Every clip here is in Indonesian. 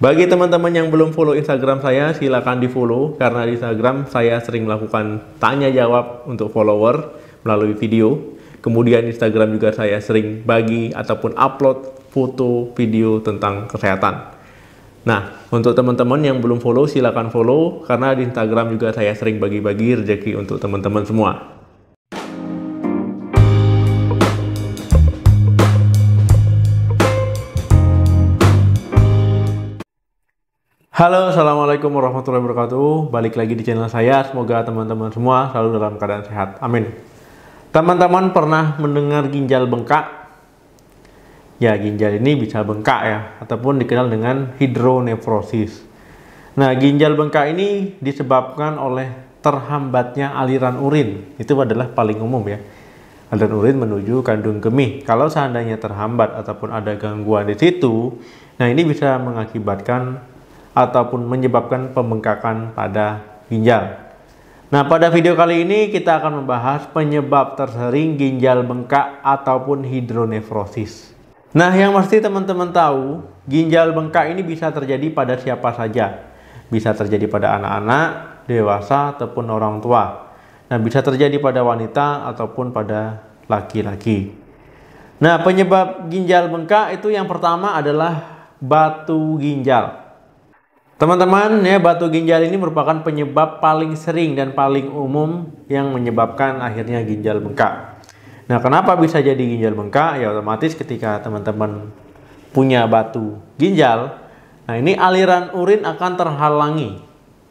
Bagi teman-teman yang belum follow Instagram saya, silakan di follow karena di Instagram saya sering melakukan tanya jawab untuk follower melalui video. Kemudian Instagram juga saya sering bagi ataupun upload foto, video tentang kesehatan. Nah, untuk teman-teman yang belum follow, silakan follow karena di Instagram juga saya sering bagi-bagi rezeki untuk teman-teman semua. Halo, Assalamualaikum warahmatullahi wabarakatuh. Balik lagi di channel saya. Semoga teman-teman semua selalu dalam keadaan sehat. Amin. Teman-teman pernah mendengar ginjal bengkak? Ya, ginjal ini bisa bengkak ya, ataupun dikenal dengan hidronefrosis. Nah, ginjal bengkak ini disebabkan oleh terhambatnya aliran urin. Itu adalah paling umum ya. Aliran urin menuju kandung kemih. Kalau seandainya terhambat ataupun ada gangguan di situ, nah ini bisa mengakibatkan ataupun menyebabkan pembengkakan pada ginjal. Nah, pada video kali ini kita akan membahas penyebab tersering ginjal bengkak ataupun hidronefrosis. Nah, yang mesti teman-teman tahu, ginjal bengkak ini bisa terjadi pada siapa saja. Bisa terjadi pada anak-anak, dewasa, ataupun orang tua. Nah, bisa terjadi pada wanita ataupun pada laki-laki. Nah, penyebab ginjal bengkak itu yang pertama adalah batu ginjal. Teman-teman, ya batu ginjal ini merupakan penyebab paling sering dan paling umum yang menyebabkan akhirnya ginjal bengkak. Nah, kenapa bisa jadi ginjal bengkak? Ya otomatis ketika teman-teman punya batu ginjal, nah ini aliran urin akan terhalangi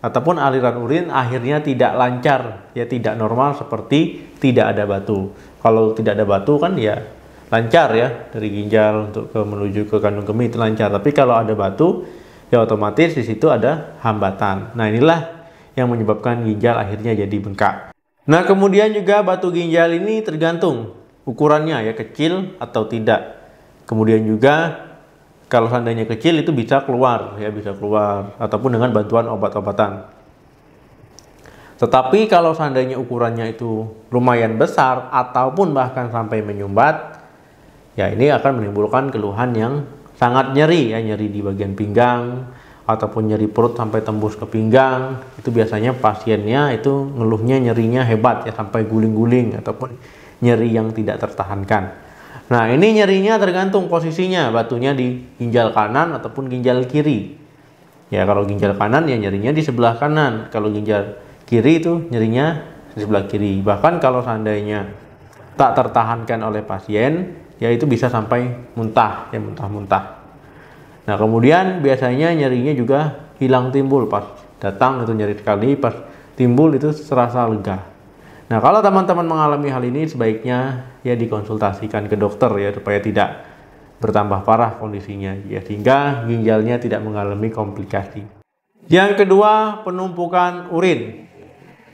ataupun aliran urin akhirnya tidak lancar, ya tidak normal seperti tidak ada batu. Kalau tidak ada batu kan ya lancar ya dari ginjal untuk ke menuju ke kandung kemih itu lancar. Tapi kalau ada batu ya otomatis di situ ada hambatan. Nah inilah yang menyebabkan ginjal akhirnya jadi bengkak. Nah kemudian juga batu ginjal ini tergantung ukurannya ya kecil atau tidak. Kemudian juga kalau seandainya kecil itu bisa keluar ya bisa keluar ataupun dengan bantuan obat-obatan. Tetapi kalau seandainya ukurannya itu lumayan besar ataupun bahkan sampai menyumbat, ya ini akan menimbulkan keluhan yang sangat nyeri ya nyeri di bagian pinggang ataupun nyeri perut sampai tembus ke pinggang itu biasanya pasiennya itu ngeluhnya nyerinya hebat ya sampai guling-guling ataupun nyeri yang tidak tertahankan. Nah ini nyerinya tergantung posisinya batunya di ginjal kanan ataupun ginjal kiri. Ya kalau ginjal kanan ya nyerinya di sebelah kanan, kalau ginjal kiri itu nyerinya di sebelah kiri. Bahkan kalau seandainya tak tertahankan oleh pasien ya itu bisa sampai muntah ya muntah-muntah nah kemudian biasanya nyerinya juga hilang timbul pas datang itu nyeri sekali pas timbul itu serasa lega nah kalau teman-teman mengalami hal ini sebaiknya ya dikonsultasikan ke dokter ya supaya tidak bertambah parah kondisinya ya sehingga ginjalnya tidak mengalami komplikasi yang kedua penumpukan urin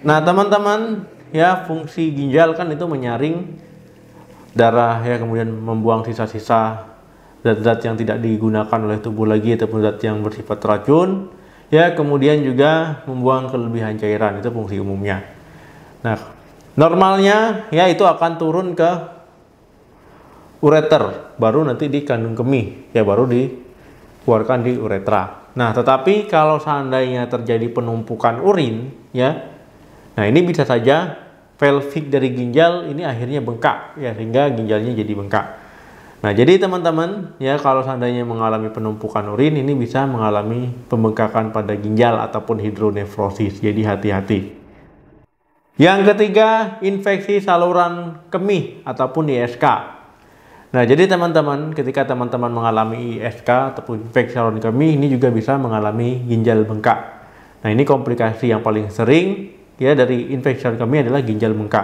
nah teman-teman ya fungsi ginjal kan itu menyaring darah ya kemudian membuang sisa-sisa zat-zat yang tidak digunakan oleh tubuh lagi ataupun zat yang bersifat racun ya kemudian juga membuang kelebihan cairan itu fungsi umumnya nah normalnya ya itu akan turun ke ureter baru nanti di kandung kemih ya baru di dikeluarkan di uretra nah tetapi kalau seandainya terjadi penumpukan urin ya nah ini bisa saja pelvik dari ginjal ini akhirnya bengkak ya sehingga ginjalnya jadi bengkak. Nah, jadi teman-teman ya kalau seandainya mengalami penumpukan urin ini bisa mengalami pembengkakan pada ginjal ataupun hidronefrosis. Jadi hati-hati. Yang ketiga, infeksi saluran kemih ataupun ISK. Nah, jadi teman-teman, ketika teman-teman mengalami ISK ataupun infeksi saluran kemih ini juga bisa mengalami ginjal bengkak. Nah, ini komplikasi yang paling sering Ya dari infeksi kami adalah ginjal bengkak.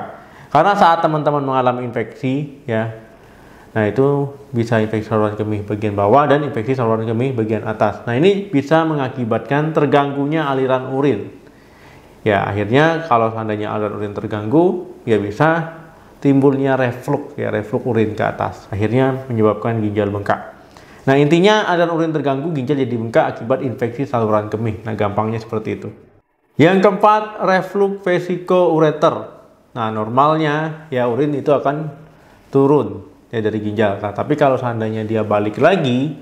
Karena saat teman-teman mengalami infeksi ya, nah itu bisa infeksi saluran kemih bagian bawah dan infeksi saluran kemih bagian atas. Nah ini bisa mengakibatkan terganggunya aliran urin. Ya akhirnya kalau seandainya aliran urin terganggu, ya bisa timbulnya reflux ya reflux urin ke atas. Akhirnya menyebabkan ginjal bengkak. Nah intinya aliran urin terganggu, ginjal jadi bengkak akibat infeksi saluran kemih. Nah gampangnya seperti itu. Yang keempat, reflux vesiko ureter. Nah, normalnya ya urin itu akan turun ya dari ginjal. Nah, tapi kalau seandainya dia balik lagi,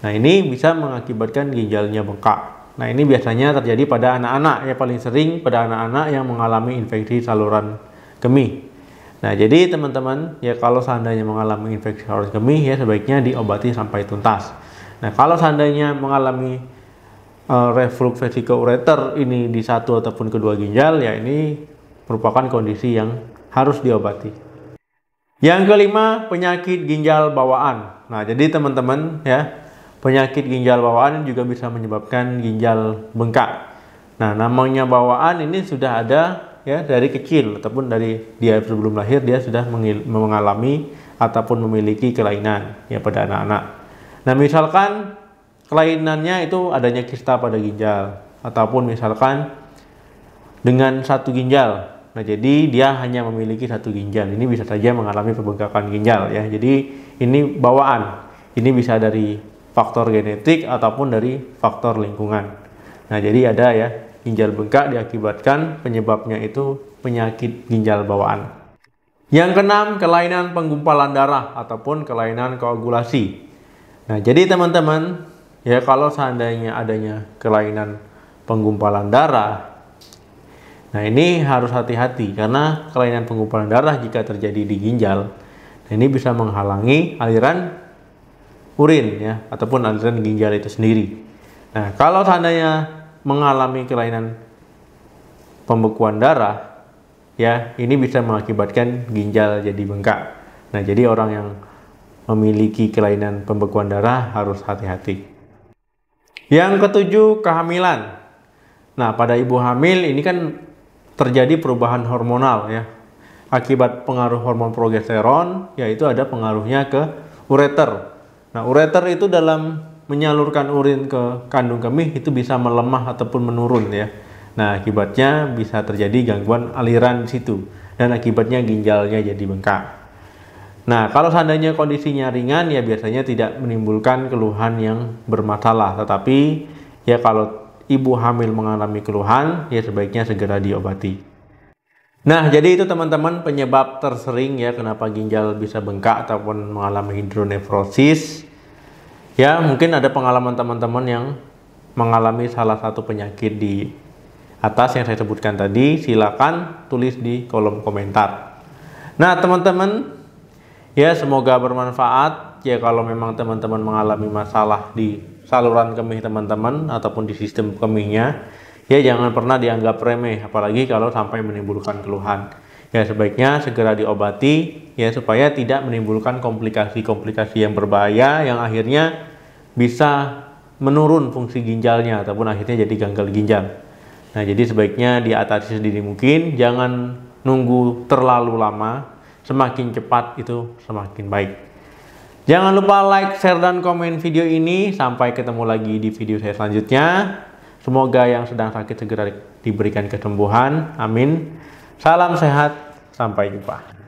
nah ini bisa mengakibatkan ginjalnya bengkak. Nah, ini biasanya terjadi pada anak-anak ya paling sering pada anak-anak yang mengalami infeksi saluran kemih. Nah, jadi teman-teman, ya kalau seandainya mengalami infeksi saluran kemih ya sebaiknya diobati sampai tuntas. Nah, kalau seandainya mengalami uh, reflux vesicoureter ini di satu ataupun kedua ginjal ya ini merupakan kondisi yang harus diobati. Yang kelima, penyakit ginjal bawaan. Nah, jadi teman-teman ya, penyakit ginjal bawaan juga bisa menyebabkan ginjal bengkak. Nah, namanya bawaan ini sudah ada ya dari kecil ataupun dari dia sebelum lahir dia sudah mengalami ataupun memiliki kelainan ya pada anak-anak. Nah, misalkan Kelainannya itu adanya kista pada ginjal ataupun misalkan dengan satu ginjal. Nah, jadi dia hanya memiliki satu ginjal. Ini bisa saja mengalami pembengkakan ginjal ya. Jadi ini bawaan. Ini bisa dari faktor genetik ataupun dari faktor lingkungan. Nah, jadi ada ya ginjal bengkak diakibatkan penyebabnya itu penyakit ginjal bawaan. Yang keenam, kelainan penggumpalan darah ataupun kelainan koagulasi. Nah, jadi teman-teman, ya kalau seandainya adanya kelainan penggumpalan darah nah ini harus hati-hati karena kelainan penggumpalan darah jika terjadi di ginjal nah ini bisa menghalangi aliran urin ya ataupun aliran ginjal itu sendiri nah kalau seandainya mengalami kelainan pembekuan darah ya ini bisa mengakibatkan ginjal jadi bengkak nah jadi orang yang memiliki kelainan pembekuan darah harus hati-hati yang ketujuh, kehamilan. Nah, pada ibu hamil ini kan terjadi perubahan hormonal ya. Akibat pengaruh hormon progesteron, yaitu ada pengaruhnya ke ureter. Nah, ureter itu dalam menyalurkan urin ke kandung kemih itu bisa melemah ataupun menurun ya. Nah, akibatnya bisa terjadi gangguan aliran di situ dan akibatnya ginjalnya jadi bengkak. Nah, kalau seandainya kondisinya ringan ya biasanya tidak menimbulkan keluhan yang bermasalah. Tetapi ya kalau ibu hamil mengalami keluhan ya sebaiknya segera diobati. Nah, jadi itu teman-teman penyebab tersering ya kenapa ginjal bisa bengkak ataupun mengalami hidronefrosis. Ya, mungkin ada pengalaman teman-teman yang mengalami salah satu penyakit di atas yang saya sebutkan tadi, silakan tulis di kolom komentar. Nah, teman-teman, ya semoga bermanfaat ya kalau memang teman-teman mengalami masalah di saluran kemih teman-teman ataupun di sistem kemihnya ya jangan pernah dianggap remeh apalagi kalau sampai menimbulkan keluhan ya sebaiknya segera diobati ya supaya tidak menimbulkan komplikasi-komplikasi yang berbahaya yang akhirnya bisa menurun fungsi ginjalnya ataupun akhirnya jadi gagal ginjal nah jadi sebaiknya diatasi sendiri mungkin jangan nunggu terlalu lama semakin cepat itu semakin baik. Jangan lupa like, share, dan komen video ini. Sampai ketemu lagi di video saya selanjutnya. Semoga yang sedang sakit segera diberikan kesembuhan. Amin. Salam sehat. Sampai jumpa.